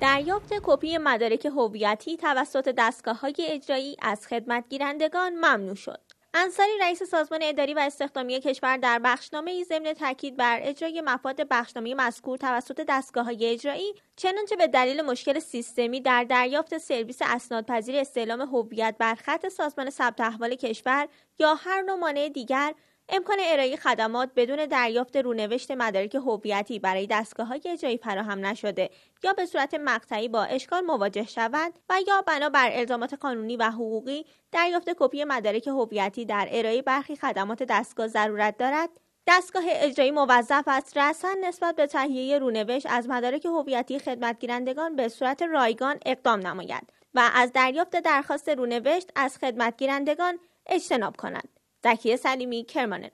دریافت کپی مدارک هویتی توسط دستگاه های اجرایی از خدمت گیرندگان ممنوع شد. انصاری رئیس سازمان اداری و استخدامی کشور در بخشنامه ای ضمن تاکید بر اجرای مفاد بخشنامه مذکور توسط دستگاه های اجرایی چنانچه به دلیل مشکل سیستمی در دریافت سرویس اسنادپذیر استعلام هویت بر خط سازمان ثبت احوال کشور یا هر نوع مانع دیگر امکان ارائه خدمات بدون دریافت رونوشت مدارک هویتی برای دستگاه های اجرایی فراهم نشده یا به صورت مقطعی با اشکال مواجه شود و یا بر الزامات قانونی و حقوقی دریافت کپی مدارک هویتی در ارائه برخی خدمات دستگاه ضرورت دارد دستگاه اجرایی موظف است رسما نسبت به تهیه رونوشت از مدارک هویتی خدمتگیرندگان به صورت رایگان اقدام نماید و از دریافت درخواست رونوشت از خدمتگیرندگان اجتناب کند زکیه سلیمی کرمان